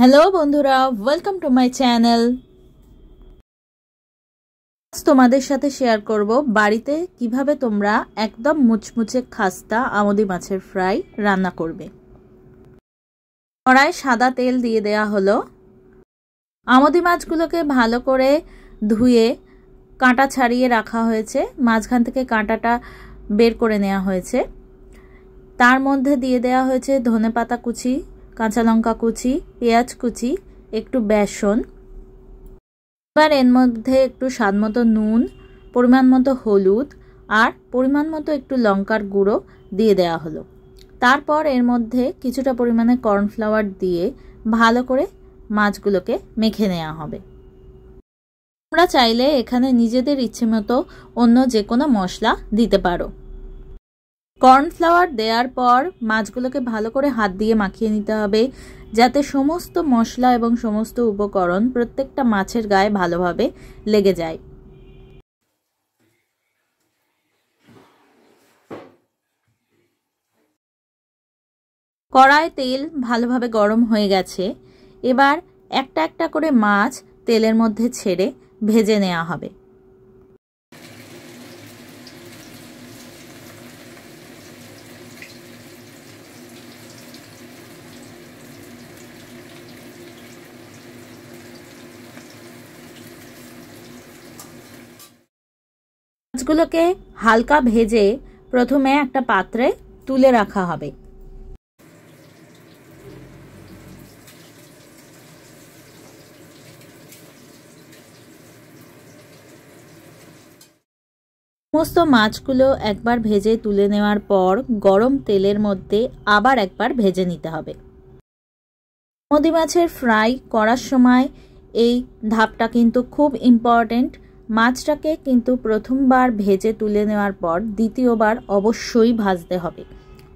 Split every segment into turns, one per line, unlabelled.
hello বন্ধুরা welcome to my channel তোমাদের সাথে শেয়ার করব বাড়িতে কিভাবে তোমরা একদম মুচমুচে খাস্তা আমদি মাছের ফ্রাই রান্না করবে কড়ায় সাদা তেল দিয়ে দেয়া হলো আমদি মাছগুলোকে ভালো করে ধুয়ে কাঁটা ছাড়িয়ে রাখা হয়েছে মাঝখান থেকে কাঁটাটা বের করে নেওয়া হয়েছে তার মধ্যে দিয়ে দেয়া হয়েছে ধনে পাতা কুচি কাঁচা লঙ্কা কুচি পেঁয়াজ কুচি একটু বেসন এবার এর মধ্যে একটু স্বাদ মতো নুন পরিমাণ মতো হলুদ আর পরিমাণ মতো একটু লঙ্কার গুঁড়ো দিয়ে দেওয়া হলো তারপর এর মধ্যে কিছুটা পরিমাণে কর্নফ্লাওয়ার দিয়ে ভালো করে মাছগুলোকে মেখে নেওয়া হবে তোমরা চাইলে এখানে নিজেদের ইচ্ছে মতো অন্য যে কোনো মশলা দিতে পারো কর্নফ্লাওয়ার দেওয়ার পর মাছগুলোকে ভালো করে হাত দিয়ে মাখিয়ে নিতে হবে যাতে সমস্ত মশলা এবং সমস্ত উপকরণ প্রত্যেকটা মাছের গায়ে ভালোভাবে লেগে যায় কড়ায় তেল ভালোভাবে গরম হয়ে গেছে এবার একটা একটা করে মাছ তেলের মধ্যে ছেড়ে ভেজে নেওয়া হবে মাছগুলোকে হালকা ভেজে প্রথমে একটা পাত্রে তুলে রাখা হবে সমস্ত মাছগুলো একবার ভেজে তুলে নেওয়ার পর গরম তেলের মধ্যে আবার একবার ভেজে নিতে হবে মদি মাছের ফ্রাই করার সময় এই ধাপটা কিন্তু খুব ইম্পর্টেন্ট মাছটাকে কিন্তু প্রথমবার ভেজে তুলে নেওয়ার পর দ্বিতীয়বার অবশ্যই ভাজতে হবে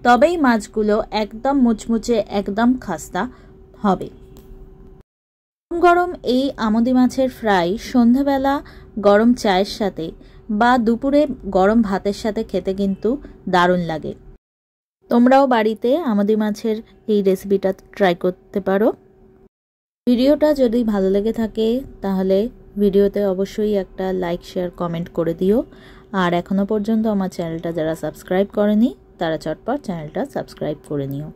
তবেই মাছগুলো একদম মুচমুচে একদম খাস্তা হবে গরম গরম এই আমদি মাছের ফ্রাই সন্ধেবেলা গরম চায়ের সাথে বা দুপুরে গরম ভাতের সাথে খেতে কিন্তু দারুণ লাগে তোমরাও বাড়িতে আমদি মাছের এই রেসিপিটা ট্রাই করতে পারো ভিডিওটা যদি ভালো লেগে থাকে তাহলে ভিডিওতে অবশ্যই একটা লাইক শেয়ার কমেন্ট করে দিও আর এখনও পর্যন্ত আমার চ্যানেলটা যারা সাবস্ক্রাইব করেনি তারা চটপট চ্যানেলটা সাবস্ক্রাইব করে নিও